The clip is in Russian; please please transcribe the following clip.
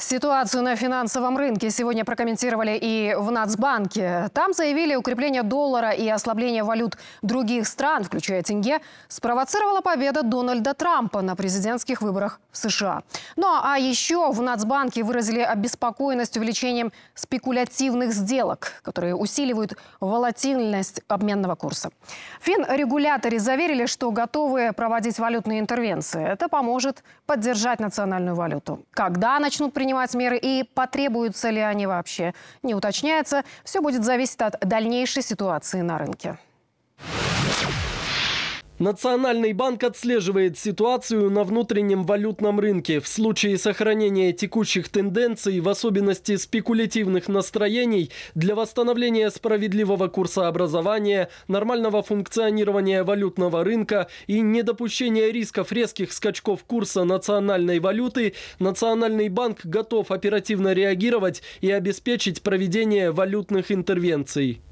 Ситуацию на финансовом рынке сегодня прокомментировали и в Нацбанке. Там заявили, укрепление доллара и ослабление валют других стран, включая тенге, спровоцировала победа Дональда Трампа на президентских выборах в США. Ну а еще в Нацбанке выразили обеспокоенность увеличением спекулятивных сделок, которые усиливают волатильность обменного курса. Финрегуляторы заверили, что готовы проводить валютные интервенции. Это поможет поддержать национальную валюту. Когда начнут принимать принимать меры и потребуются ли они вообще, не уточняется. Все будет зависеть от дальнейшей ситуации на рынке. Национальный банк отслеживает ситуацию на внутреннем валютном рынке. В случае сохранения текущих тенденций, в особенности спекулятивных настроений, для восстановления справедливого курса образования, нормального функционирования валютного рынка и недопущения рисков резких скачков курса национальной валюты, Национальный банк готов оперативно реагировать и обеспечить проведение валютных интервенций.